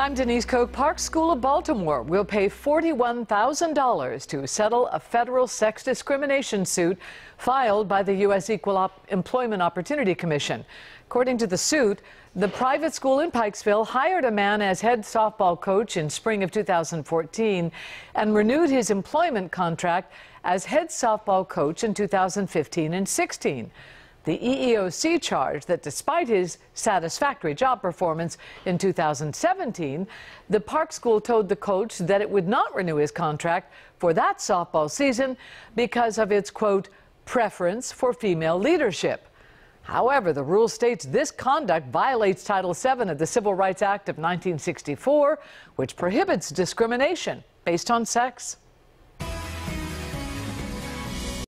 I'm Denise Koch. Park School of Baltimore will pay $41,000 to settle a federal sex discrimination suit filed by the U.S. Equal Op Employment Opportunity Commission. According to the suit, the private school in Pikesville hired a man as head softball coach in spring of 2014 and renewed his employment contract as head softball coach in 2015 and 16. The EEOC charged that despite his satisfactory job performance in 2017, the Park School told the coach that it would not renew his contract for that softball season because of its, quote, preference for female leadership. However, the rule states this conduct violates Title VII of the Civil Rights Act of 1964, which prohibits discrimination based on sex.